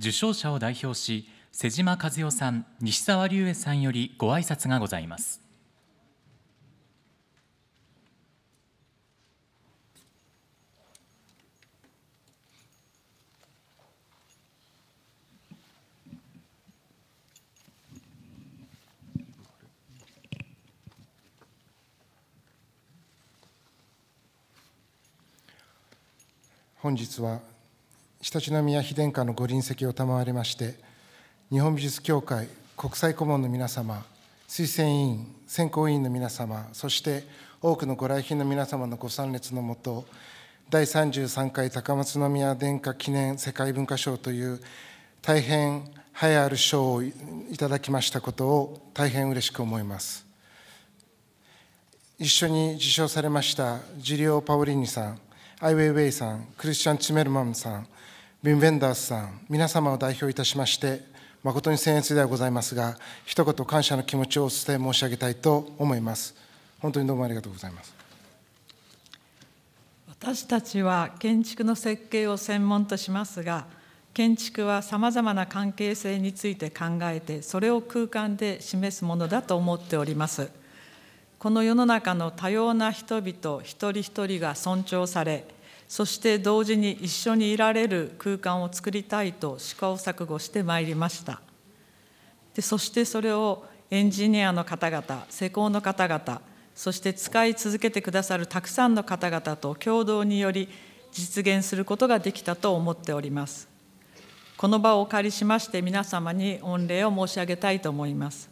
受賞者を代表し瀬島和代さん西澤隆恵さんよりご挨拶がございます本日は常立宮妃殿下のご臨席を賜りまして日本美術協会国際顧問の皆様推薦委員選考委員の皆様そして多くのご来賓の皆様のご参列のもと第33回高松宮殿下記念世界文化賞という大変栄えある賞をいただきましたことを大変嬉しく思います一緒に受賞されましたジリオ・パオリーニさんアイ・ウェイウェイさんクリスチャン・チメルマムさんビン・ベンダースさん、皆様を代表いたしまして、誠に僭越ではございますが、一言感謝の気持ちをお伝え申し上げたいと思います。本当にどうもありがとうございます。私たちは建築の設計を専門としますが、建築はさまざまな関係性について考えて、それを空間で示すものだと思っております。この世の中の多様な人々一人一人が尊重され、そして同時に一緒にいられる空間を作りたいと試行錯誤してまいりましたでそしてそれをエンジニアの方々施工の方々そして使い続けてくださるたくさんの方々と共同により実現することができたと思っておりますこの場をお借りしまして皆様に御礼を申し上げたいと思います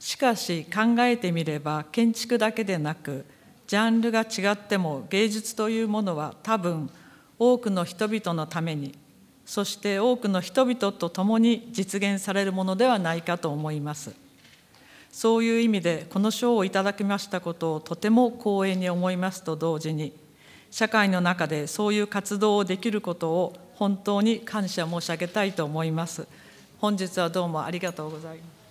しかし考えてみれば建築だけでなくジャンルが違っても芸術というものは多分多くの人々のためにそして多くの人々と共に実現されるものではないかと思いますそういう意味でこの賞をいただきましたことをとても光栄に思いますと同時に社会の中でそういう活動をできることを本当に感謝申し上げたいと思います本日はどうもありがとうございます